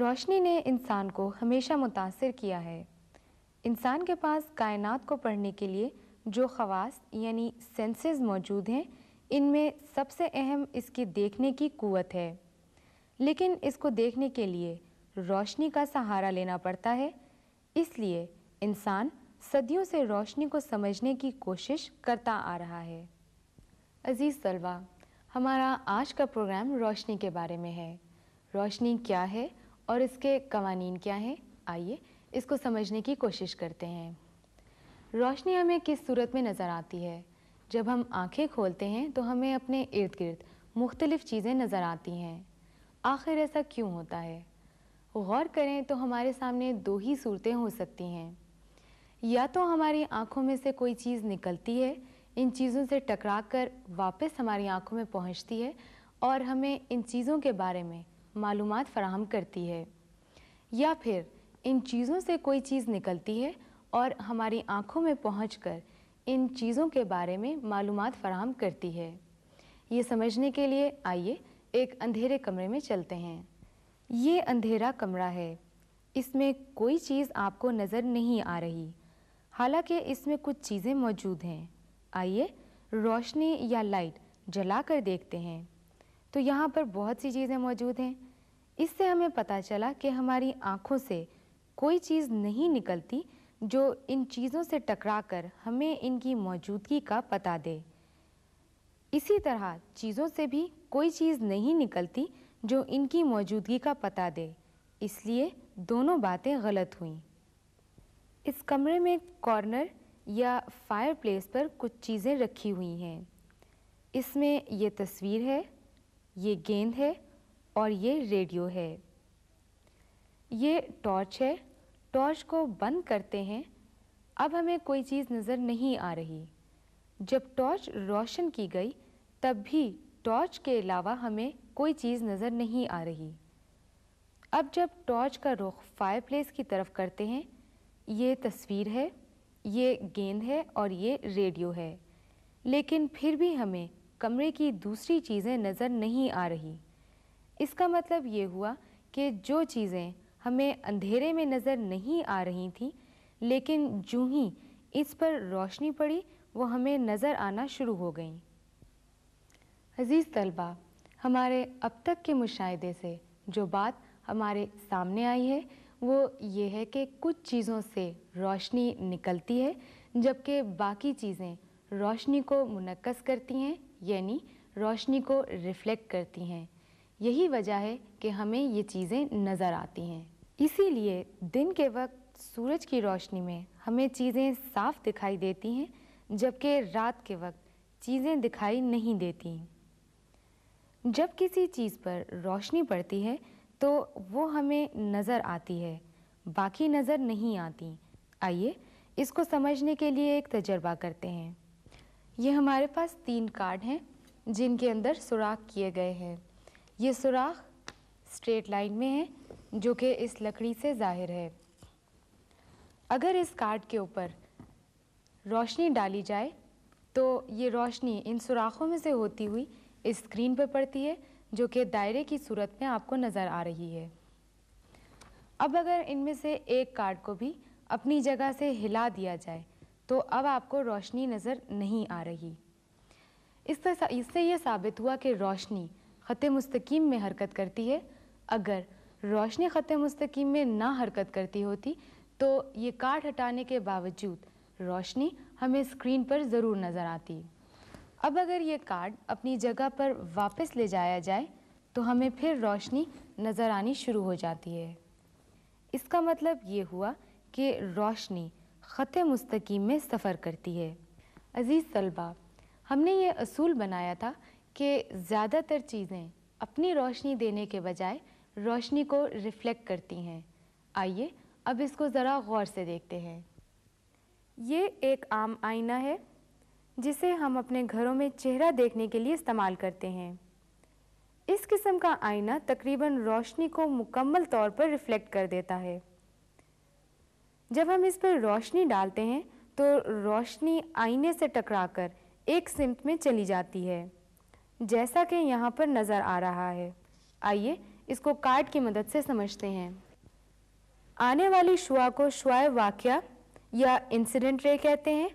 रोशनी ने इंसान को हमेशा मुतासर किया है इंसान के पास कायनात को पढ़ने के लिए जो खवास यानी सेंसेस मौजूद हैं इनमें सबसे अहम इसकी देखने की क़वत है लेकिन इसको देखने के लिए रोशनी का सहारा लेना पड़ता है इसलिए इंसान सदियों से रोशनी को समझने की कोशिश करता आ रहा है अज़ीज़ तलवा हमारा आज का प्रोग्राम रोशनी के बारे में है रोशनी क्या है और इसके कवानीन क्या हैं आइए इसको समझने की कोशिश करते हैं रोशनी हमें किस सूरत में नज़र आती है जब हम आंखें खोलते हैं तो हमें अपने इर्द गिर्द मुख्तलिफ़ चीज़ें नज़र आती हैं आखिर ऐसा क्यों होता है गौर करें तो हमारे सामने दो ही सूरतें हो सकती हैं या तो हमारी आँखों में से कोई चीज़ निकलती है इन चीज़ों से टकरा कर वापस हमारी आँखों में पहुँचती है और हमें इन चीज़ों के बारे में मालूम फ़राहम करती है या फिर इन चीज़ों से कोई चीज़ निकलती है और हमारी आँखों में पहुँच कर इन चीज़ों के बारे में मालूम फ़राहम करती है ये समझने के लिए आइए एक अंधेरे कमरे में चलते हैं ये अंधेरा कमरा है इसमें कोई चीज़ आपको नज़र नहीं आ रही हालांकि इसमें कुछ चीज़ें मौजूद हैं आइए रोशनी या लाइट जला कर देखते हैं तो यहाँ पर बहुत सी चीज़ें मौजूद हैं इससे हमें पता चला कि हमारी आँखों से कोई चीज़ नहीं निकलती जो इन चीज़ों से टकराकर हमें इनकी मौजूदगी का पता दे इसी तरह चीज़ों से भी कोई चीज़ नहीं निकलती जो इनकी मौजूदगी का पता दे इसलिए दोनों बातें गलत हुईं इस कमरे में कॉर्नर या फायर प्लेस पर कुछ चीज़ें रखी हुई हैं इसमें ये तस्वीर है ये गेंद है और ये रेडियो है ये टॉर्च है टॉर्च को बंद करते हैं अब हमें कोई चीज़ नज़र नहीं आ रही जब टॉर्च रोशन की गई तब भी टॉर्च के अलावा हमें कोई चीज़ नज़र नहीं आ रही अब जब टॉर्च का रुख फायरप्लेस की तरफ करते हैं ये तस्वीर है ये गेंद है और ये रेडियो है लेकिन फिर भी हमें कमरे की दूसरी चीज़ें नज़र नहीं आ रही इसका मतलब ये हुआ कि जो चीज़ें हमें अंधेरे में नज़र नहीं आ रही थी लेकिन जूँ ही इस पर रोशनी पड़ी वो हमें नज़र आना शुरू हो गई अज़ीज़ तलबा हमारे अब तक के मुशाहदे से जो बात हमारे सामने आई है वो ये है कि कुछ चीज़ों से रोशनी निकलती है जबकि बाकी चीज़ें रोशनी को मुनक़स करती हैं यानी रोशनी को रिफ्लेक्ट करती हैं यही वजह है कि हमें ये चीज़ें नज़र आती हैं इसीलिए दिन के वक्त सूरज की रोशनी में हमें चीज़ें साफ दिखाई देती हैं जबकि रात के वक्त चीज़ें दिखाई नहीं देती जब किसी चीज़ पर रोशनी पड़ती है तो वो हमें नज़र आती है बाकी नज़र नहीं आती आइए इसको समझने के लिए एक तजर्बा करते हैं ये हमारे पास तीन कार्ड हैं जिनके अंदर सुराख किए गए हैं ये सुराख स्ट्रेट लाइन में है जो कि इस लकड़ी से ज़ाहिर है अगर इस कार्ड के ऊपर रोशनी डाली जाए तो ये रोशनी इन सुराखों में से होती हुई इस स्क्रीन पर पड़ती है जो कि दायरे की सूरत में आपको नज़र आ रही है अब अगर इनमें से एक कार्ड को भी अपनी जगह से हिला दिया जाए तो अब आपको रोशनी नज़र नहीं आ रही इससे इससे ये साबित हुआ कि रोशनी ख़त मस्तकीम में हरकत करती है अगर रोशनी ख़त मस्तकीम में ना हरकत करती होती तो ये कार्ड हटाने के बावजूद रोशनी हमें स्क्रीन पर ज़रूर नज़र आती अब अगर ये कार्ड अपनी जगह पर वापस ले जाया जाए तो हमें फिर रोशनी नज़र आनी शुरू हो जाती है इसका मतलब ये हुआ कि रोशनी ख़त मस्तकीम में सफ़र करती है अज़ीज़ तलबा हमने ये असूल बनाया था कि ज़्यादातर चीज़ें अपनी रोशनी देने के बजाय रोशनी को रिफ्लेक्ट करती हैं आइए अब इसको ज़रा गौर से देखते हैं ये एक आम आईना है जिसे हम अपने घरों में चेहरा देखने के लिए इस्तेमाल करते हैं इस किस्म का आईना तकरीबन रोशनी को मुकम्मल तौर पर रिफ्लेक्ट कर देता है जब हम इस पर रोशनी डालते हैं तो रोशनी आईने से टकराकर एक सिमट में चली जाती है जैसा कि यहाँ पर नज़र आ रहा है आइए इसको कार्ड की मदद से समझते हैं आने वाली शुआ को शुआ वाक्य या इंसिडेंट रे कहते हैं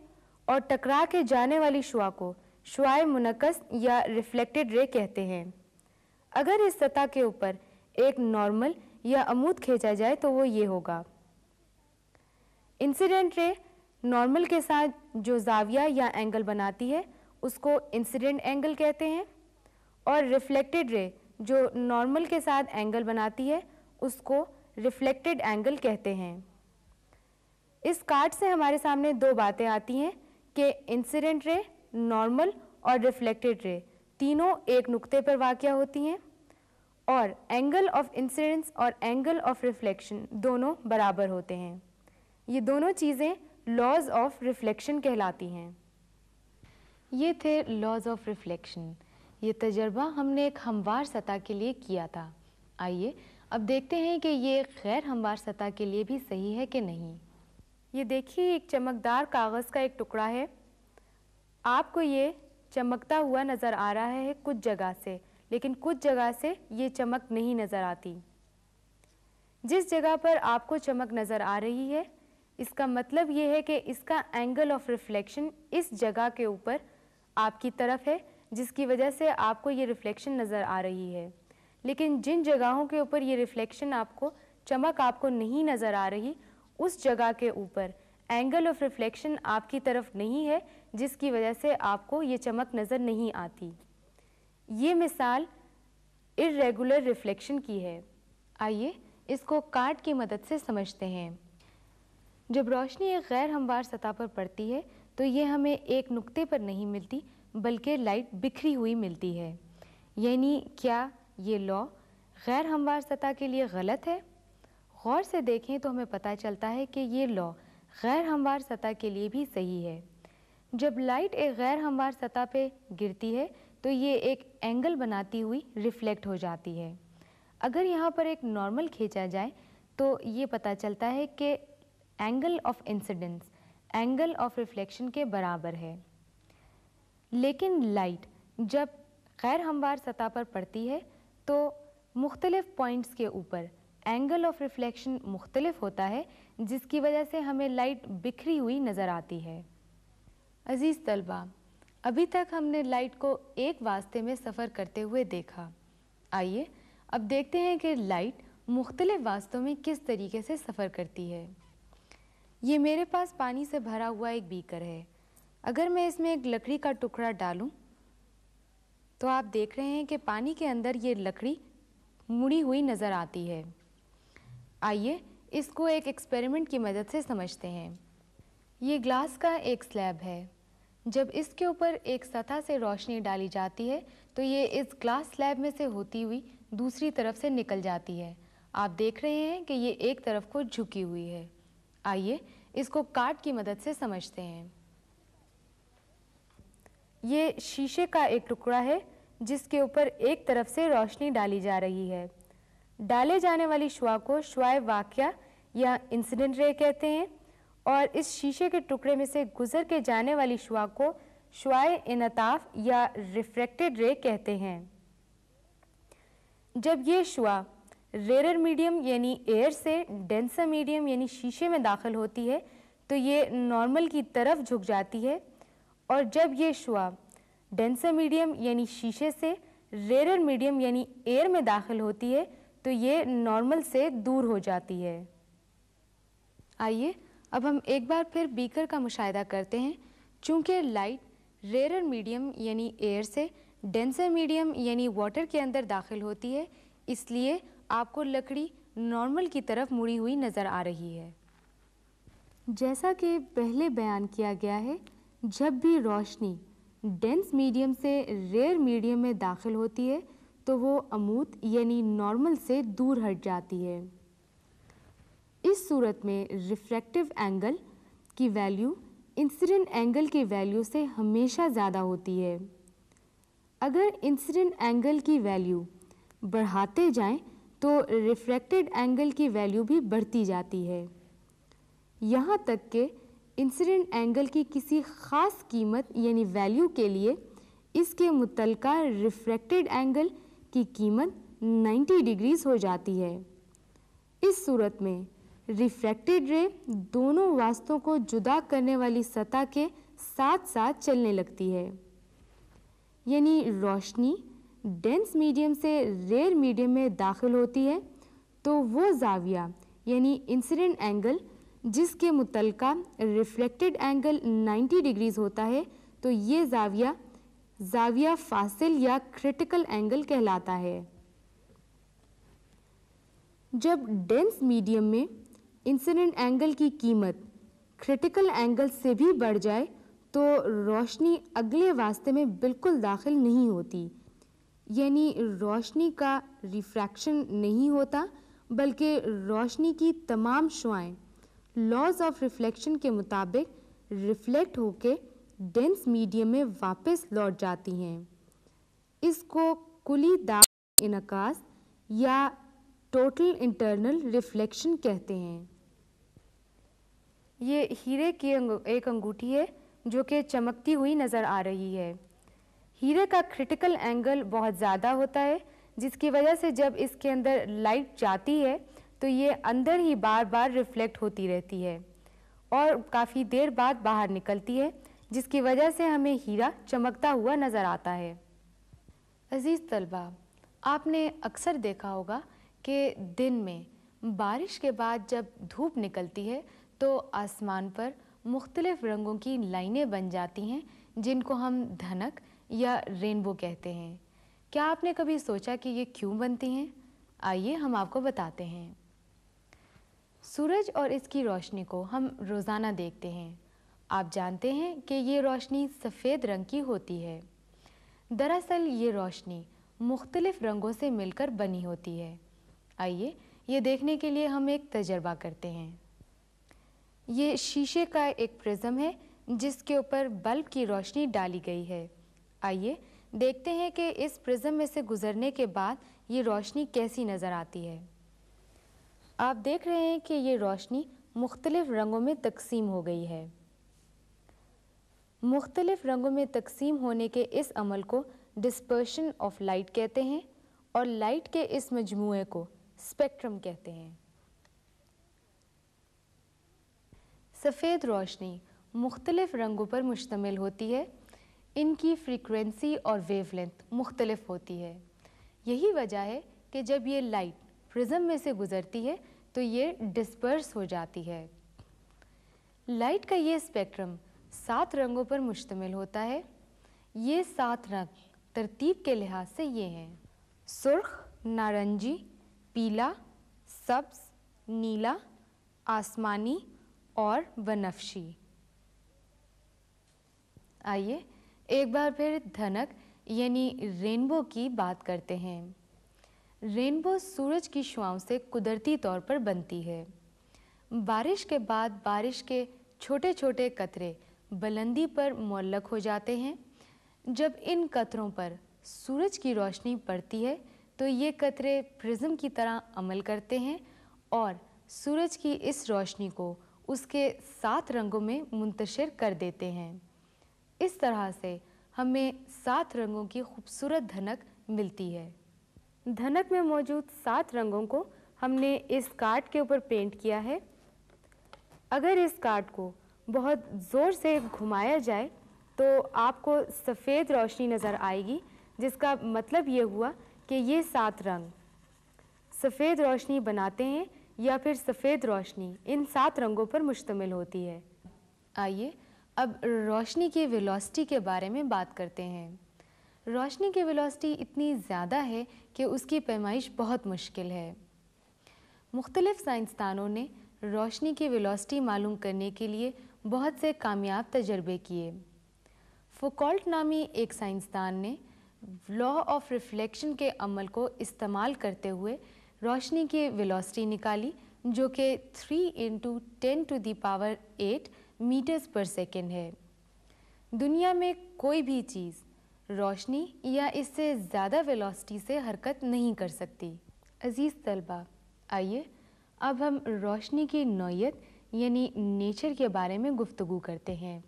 और टकरा के जाने वाली शुआ को शुआ मुनकस या रिफ्लेक्टेड रे कहते हैं अगर इस सतह के ऊपर एक नॉर्मल या अमूद खींचा जाए तो वो ये होगा इंसिडेंट रे नॉर्मल के साथ जो जाविया या एंगल बनाती है उसको इंसिडेंट एंगल कहते हैं और रिफ्लेक्टेड रे जो नॉर्मल के साथ एंगल बनाती है उसको रिफ्लेक्टेड एंगल कहते हैं इस कार्ड से हमारे सामने दो बातें आती हैं कि इंसिडेंट रे नॉर्मल और रिफ्लेक्टेड रे तीनों एक नुक्ते पर वाक़ होती हैं और एंगल ऑफ इंसिडेंस और एंगल ऑफ रिफ्लेक्शन दोनों बराबर होते हैं ये दोनों चीज़ें लॉज ऑफ रिफ्लेक्शन कहलाती हैं ये थे लॉज ऑफ रिफ्लेक्शन ये तजर्बा हमने एक हमवार सतह के लिए किया था आइए अब देखते हैं कि ये गैर हमवार सतह के लिए भी सही है कि नहीं ये देखिए एक चमकदार कागज़ का एक टुकड़ा है आपको ये चमकता हुआ नज़र आ रहा है कुछ जगह से लेकिन कुछ जगह से ये चमक नहीं नज़र आती जिस जगह पर आपको चमक नज़र आ रही है इसका मतलब ये है कि इसका एंगल ऑफ रिफ्लेक्शन इस जगह के ऊपर आपकी तरफ है जिसकी वजह से आपको ये रिफ्लेक्शन नज़र आ रही है लेकिन जिन जगहों के ऊपर ये रिफ्लेक्शन आपको चमक आपको नहीं नज़र आ रही उस जगह के ऊपर एंगल ऑफ रिफ्लेक्शन आपकी तरफ नहीं है जिसकी वजह से आपको ये चमक नज़र नहीं आती ये मिसाल इरेगुलर रिफ्लेक्शन की है आइए इसको काट की मदद से समझते हैं जब रोशनी एक गैर हमवार सतह पर पड़ती है तो ये हमें एक नुक्ते पर नहीं मिलती बल्कि लाइट बिखरी हुई मिलती है यानी क्या ये लॉ गैर हमवार सतह के लिए गलत है गौर से देखें तो हमें पता चलता है कि ये लॉ गैर हमवार सतह के लिए भी सही है जब लाइट एक गैर हमवार सतह पे गिरती है तो ये एक एंगल बनाती हुई रिफ्लेक्ट हो जाती है अगर यहाँ पर एक नॉर्मल खींचा जाए तो ये पता चलता है कि angle of incidence angle of reflection के बराबर है लेकिन लाइट जब गैर हमवार सतह पर पड़ती है तो मुख्तलिफ पॉइंट्स के ऊपर एंगल ऑफ रिफ्लेक्शन मुख्तलिफ होता है जिसकी वजह से हमें लाइट बिखरी हुई नज़र आती है अज़ीज़ तलबा अभी तक हमने लाइट को एक वास्ते में सफ़र करते हुए देखा आइए अब देखते हैं कि लाइट मुख्तलिफ वास्तों में किस तरीके से सफ़र करती है ये मेरे पास पानी से भरा हुआ एक बीकर है अगर मैं इसमें एक लकड़ी का टुकड़ा डालूं तो आप देख रहे हैं कि पानी के अंदर ये लकड़ी मुड़ी हुई नज़र आती है आइए इसको एक एक्सपेरिमेंट की मदद से समझते हैं ये ग्लास का एक स्लैब है जब इसके ऊपर एक सतह से रोशनी डाली जाती है तो ये इस ग्लास स्लैब में से होती हुई दूसरी तरफ से निकल जाती है आप देख रहे हैं कि ये एक तरफ को झुकी हुई है आइए इसको कार्ड की मदद से समझते हैं ये शीशे का एक टुकड़ा है जिसके ऊपर एक तरफ से रोशनी डाली जा रही है डाले जाने वाली शुआ को शुआ वाक्य या इंसिडेंट रे कहते हैं और इस शीशे के टुकड़े में से गुजर के जाने वाली शुआ को शुआ इनताफ या रिफ्रैक्टेड रे कहते हैं जब ये शुआ रेरर मीडियम यानी एयर से डेंसर मीडियम यानी शीशे में दाखिल होती है तो ये नॉर्मल की तरफ झुक जाती है और जब ये शुआ डेंसर मीडियम यानी शीशे से रेरर मीडियम यानी एयर में दाखिल होती है तो ये नॉर्मल से दूर हो जाती है आइए अब हम एक बार फिर बीकर का मुशाह करते हैं चूँकि लाइट रेरर मीडियम यानी एयर से डेंसर मीडियम यानी वाटर के अंदर दाखिल होती है इसलिए आपको लकड़ी नॉर्मल की तरफ मुड़ी हुई नज़र आ रही है जैसा कि पहले बयान किया गया है जब भी रोशनी डेंस मीडियम से रेयर मीडियम में दाखिल होती है तो वो अमूत यानी नॉर्मल से दूर हट जाती है इस सूरत में रिफ्रैक्टिव एंगल की वैल्यू इंसिडेंट एंगल की वैल्यू से हमेशा ज़्यादा होती है अगर इंसिडेंट एंगल की वैल्यू बढ़ाते जाएं तो रिफ्रैक्टेड एंगल की वैल्यू भी बढ़ती जाती है यहाँ तक के इंसिडेंट एंगल की किसी ख़ास कीमत यानी वैल्यू के लिए इसके मुतल रिफ्रैक्टेड एंगल की कीमत 90 डिग्रीज़ हो जाती है इस सूरत में रिफ्रैक्टेड रे दोनों वास्तों को जुदा करने वाली सतह के साथ साथ चलने लगती है यानी रोशनी डेंस मीडियम से रेयर मीडियम में दाखिल होती है तो वो जाविया यानी इंसिडेंट एंगल जिसके मुतल रिफ्लेक्टेड एंगल 90 डिग्रीज़ होता है तो ये जाविया जाविया फासिल या क्रिटिकल एंगल कहलाता है जब डेंस मीडियम में इंसिडेंट एंगल की कीमत क्रिटिकल एंगल से भी बढ़ जाए तो रोशनी अगले वास्ते में बिल्कुल दाखिल नहीं होती यानी रोशनी का रिफ्रैक्शन नहीं होता बल्कि रोशनी की तमाम शुआएँ लॉज ऑफ रिफ्लेक्शन के मुताबिक रिफ्लेक्ट होकर डेंस मीडियम में वापस लौट जाती हैं इसको कुली दाग इनकास या टोटल इंटरनल रिफ्लेक्शन कहते हैं ये हीरे की एक अंगूठी है जो कि चमकती हुई नज़र आ रही है हीरे का क्रिटिकल एंगल बहुत ज़्यादा होता है जिसकी वजह से जब इसके अंदर लाइट जाती है तो ये अंदर ही बार बार रिफ्लेक्ट होती रहती है और काफ़ी देर बाद बाहर निकलती है जिसकी वजह से हमें हीरा चमकता हुआ नज़र आता है अज़ीज़ तलबा आपने अक्सर देखा होगा कि दिन में बारिश के बाद जब धूप निकलती है तो आसमान पर मुख्तलिफ़ रंगों की लाइनें बन जाती हैं जिनको हम धनक या रेनबो कहते हैं क्या आपने कभी सोचा कि ये क्यों बनती हैं आइए हम आपको बताते हैं सूरज और इसकी रोशनी को हम रोज़ाना देखते हैं आप जानते हैं कि ये रोशनी सफ़ेद रंग की होती है दरअसल ये रोशनी मुख्तलिफ़ रंगों से मिलकर बनी होती है आइए ये देखने के लिए हम एक तजर्बा करते हैं ये शीशे का एक प्रिज्म है जिसके ऊपर बल्ब की रोशनी डाली गई है आइए देखते हैं कि इस प्रिज्म में से गुजरने के बाद ये रोशनी कैसी नज़र आती है आप देख रहे हैं कि ये रोशनी मुख्तलिफ रंगों में तकसीम हो गई है मुख्तलिफ रंगों में तकसीम होने के इस अमल को डिस्पर्शन ऑफ लाइट कहते हैं और लाइट के इस मजमू को स्पेक्ट्रम कहते हैं सफ़ेद रोशनी मुख्तलिफ रंगों पर मुश्तमिल होती है इनकी फ्रीक्वेंसी और वेवलेंथ मुख्तलफ होती है यही वजह है कि जब ये लाइट प्रिज्म में से गुज़रती है तो ये डिस्पर्स हो जाती है लाइट का ये स्पेक्ट्रम सात रंगों पर मुश्तमिल होता है ये सात रंग तरतीब के लिहाज से ये हैं सुर्ख नारंगी पीला सब्ज नीला आसमानी और बनफशी आइए एक बार फिर धनक यानी रेनबो की बात करते हैं रेनबो सूरज की शुआओं से कुदरती तौर पर बनती है बारिश के बाद बारिश के छोटे छोटे कतरे बुलंदी पर मोलक हो जाते हैं जब इन कतरों पर सूरज की रोशनी पड़ती है तो ये कतरे प्रिज्म की तरह अमल करते हैं और सूरज की इस रोशनी को उसके सात रंगों में मुंतशिर कर देते हैं इस तरह से हमें सात रंगों की खूबसूरत धनक मिलती है धनक में मौजूद सात रंगों को हमने इस कार्ड के ऊपर पेंट किया है अगर इस कार्ड को बहुत ज़ोर से घुमाया जाए तो आपको सफ़ेद रोशनी नज़र आएगी जिसका मतलब ये हुआ कि ये सात रंग सफ़ेद रोशनी बनाते हैं या फिर सफ़ेद रोशनी इन सात रंगों पर मुश्तमिल होती है आइए अब रोशनी की वेलोसिटी के बारे में बात करते हैं रोशनी की वेलोसिटी इतनी ज़्यादा है कि उसकी पैमाइश बहुत मुश्किल है मुख्तलिफ़ साइंसदानों ने रोशनी की वेलोसिटी मालूम करने के लिए बहुत से कामयाब तजर्बे किए फोकॉल्ट नामी एक साइंसदान ने लॉ ऑफ रिफ्लेक्शन के अमल को इस्तेमाल करते हुए रोशनी की वेलोसिटी निकाली जो कि three into ten to the power eight meters per second है दुनिया में कोई भी चीज़ रोशनी या इससे ज़्यादा वेलोसिटी से हरकत नहीं कर सकती अज़ीज़ तलबा आइए अब हम रोशनी की नौीयत यानी नेचर के बारे में गुफ्तु करते हैं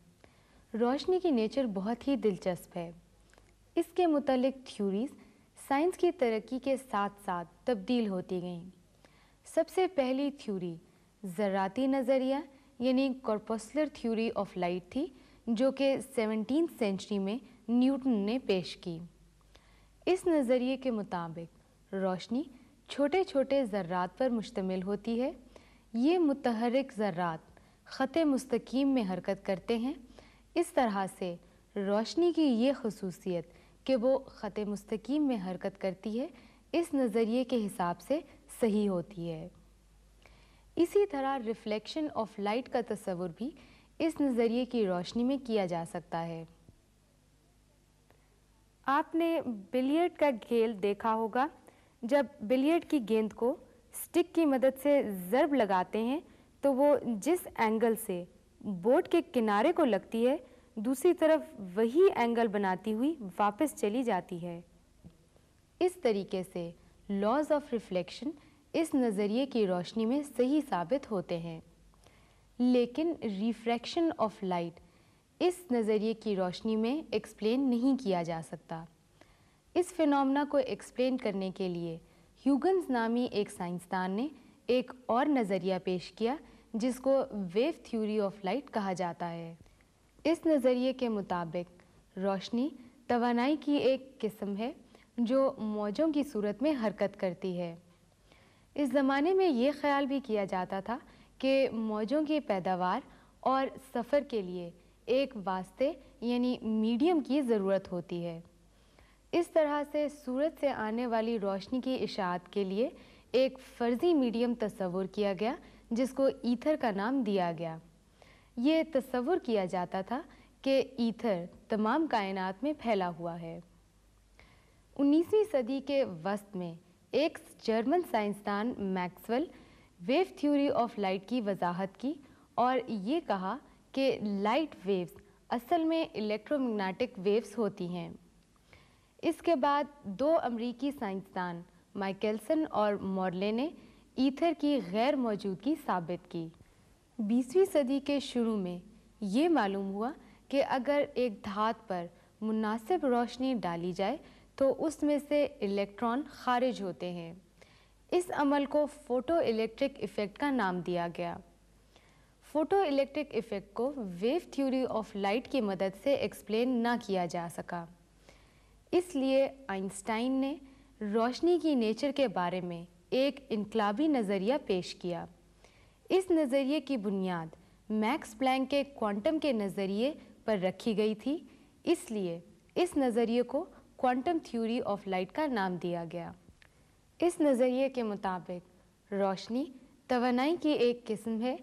रोशनी की नेचर बहुत ही दिलचस्प है इसके मतलब थ्यूरीज साइंस की तरक्की के साथ साथ तब्दील होती गईं सबसे पहली थ्यूरी ज़राती नज़रिया यानी कॉर्पोसलर थ्योरी ऑफ लाइट थी जो कि सेवनटीन सेंचुरी में न्यूटन ने पेश की इस नज़रिए के मुताबिक रोशनी छोटे छोटे ज़र्रात पर मुश्तमिल होती है ये मुतहरक ज़र्रात ख़त मस्तकीम में हरकत करते हैं इस तरह से रोशनी की ये खसूसियत कि वो ख़त मस्तकीम में हरकत करती है इस नज़रिए के हिसाब से सही होती है इसी तरह रिफ्लेक्शन ऑफ लाइट का तस्वुर भी इस नज़रिए की रोशनी में किया जा सकता है आपने बिलियर्ड का खेल देखा होगा जब बिलियर्ड की गेंद को स्टिक की मदद से ज़रब लगाते हैं तो वो जिस एंगल से बोट के किनारे को लगती है दूसरी तरफ वही एंगल बनाती हुई वापस चली जाती है इस तरीके से लॉज ऑफ रिफ्लेक्शन इस नज़रिए की रोशनी में सही साबित होते हैं लेकिन रिफ्रैक्शन ऑफ लाइट इस नज़रिए की रोशनी में एक्सप्लेन नहीं किया जा सकता इस फिनना को एक्सप्लेन करने के लिए ह्यूगन्स नामी एक साइंसदान ने एक और नज़रिया पेश किया जिसको वेव थ्योरी ऑफ लाइट कहा जाता है इस नज़रिए के मुताबिक रोशनी तोानाई की एक किस्म है जो मौजों की सूरत में हरकत करती है इस ज़माने में ये ख्याल भी किया जाता था कि मौजों की पैदावार और सफ़र के लिए एक वास्ते यानी मीडियम की ज़रूरत होती है इस तरह से सूरज से आने वाली रोशनी की इशात के लिए एक फ़र्ज़ी मीडियम तस्वुर किया गया जिसको ईथर का नाम दिया गया ये तस्वुर किया जाता था कि ईथर तमाम कायनात में फैला हुआ है 19वीं सदी के वस्त में एक जर्मन साइंसदान Maxwell wave theory of light की वजाहत की और ये कहा कि लाइट वेव्स असल में इलेक्ट्रोमैग्नेटिक वेव्स होती हैं इसके बाद दो अमरीकी साइंसदान माइकेलसन और मॉर्ले ने ईथर की गैर मौजूदगी साबित की बीसवीं सदी के शुरू में ये मालूम हुआ कि अगर एक धात पर मुनासिब रोशनी डाली जाए तो उसमें से इलेक्ट्रॉन खारिज होते हैं इस अमल को फ़ोटो इलेक्ट्रिक इफ़ेक्ट का नाम दिया गया फ़ोटो इलेक्ट्रिक इफ़ेक्ट को वेव थ्योरी ऑफ लाइट की मदद से एक्सप्लेन ना किया जा सका इसलिए आइंस्टाइन ने रोशनी की नेचर के बारे में एक इनकलाबी नज़रिया पेश किया इस नज़रिए की बुनियाद मैक्स प्लैंक के क्वांटम के नज़रिए पर रखी गई थी इसलिए इस नज़रिए को क्वांटम थ्योरी ऑफ लाइट का नाम दिया गया इस नज़रिए के मुताबिक रोशनी तोानाई की एक किस्म है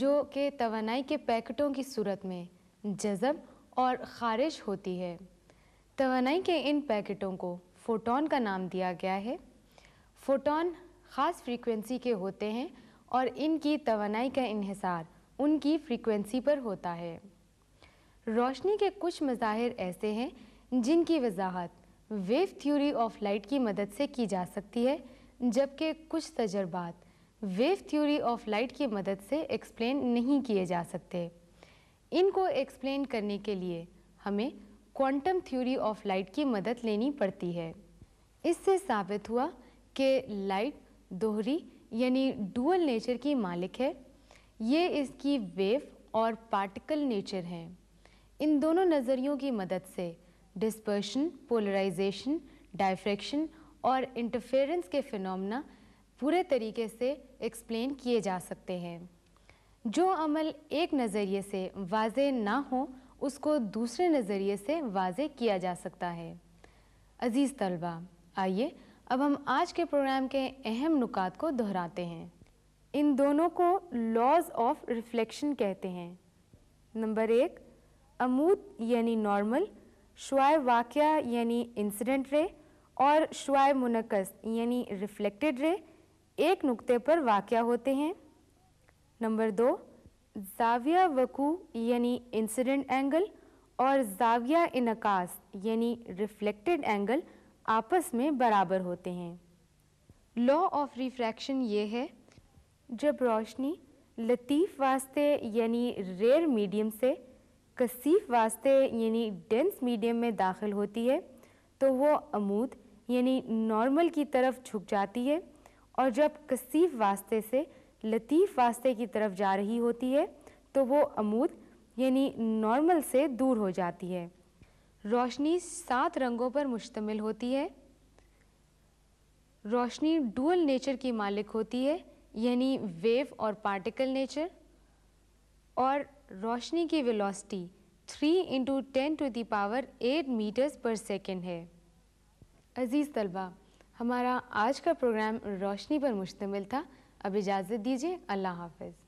जो कि तवनाई के पैकेटों की सूरत में जज़ब और ख़ारिश होती है तवनाई के इन पैकेटों को फ़ोटोन का नाम दिया गया है फ़ोटोन ख़ास फ्रीक्वेंसी के होते हैं और इनकी तवनाई का इहसार उनकी फ्रीक्वेंसी पर होता है रोशनी के कुछ मज़ाहिर ऐसे हैं जिनकी वजाहत वेव थ्योरी ऑफ लाइट की मदद से की जा सकती है जबकि कुछ तजर्बात वेव थ्योरी ऑफ लाइट की मदद से एक्सप्लेन नहीं किए जा सकते इनको एक्सप्लेन करने के लिए हमें क्वांटम थ्योरी ऑफ लाइट की मदद लेनी पड़ती है इससे साबित हुआ कि लाइट दोहरी यानी डुअल नेचर की मालिक है ये इसकी वेव और पार्टिकल नेचर हैं इन दोनों नज़रियों की मदद से डिस्पर्शन पोलराइजेशन डायफ्रेक्शन और इंटरफेरेंस के फिनोमना पूरे तरीके से एक्सप्लेन किए जा सकते हैं जो अमल एक नज़रिए से वाज ना हो उसको दूसरे नज़रिए से वाज किया जा सकता है अज़ीज़ तलबा आइए अब हम आज के प्रोग्राम के अहम नुकात को दोहराते हैं इन दोनों को लॉज ऑफ रिफ्लेक्शन कहते हैं नंबर एक अमूद यानी नॉर्मल शुआ वाक़ यानी इंसिडेंट रे और शुआ मुनकस यानी रिफ्लेक्टेड रे एक नुक्ते पर वाक़ होते हैं नंबर दो जाविया वकू यानी इंसिडेंट एंगल और जाविया इनकास यानी रिफ्लेक्टेड एंगल आपस में बराबर होते हैं लॉ ऑफ रिफ्रैक्शन ये है जब रोशनी लतीफ़ वास्ते यानी रेयर मीडियम से कसीफ वास्ते यानी डेंस मीडियम में दाखिल होती है तो वो अमूद यानी नॉर्मल की तरफ झुक जाती है और जब कसीफ वास्ते से लतीफ़ वास्ते की तरफ जा रही होती है तो वो अमूद यानी नॉर्मल से दूर हो जाती है रोशनी सात रंगों पर मुश्तमिल होती है रोशनी डुअल नेचर की मालिक होती है यानी वेव और पार्टिकल नेचर और रोशनी की velocity 3 into ten to the power eight meters per second है अज़ीज़ तलबा हमारा आज का प्रोग्राम रोशनी पर मुश्तमिल था अब इजाज़त दीजिए अल्लाह हाफिज़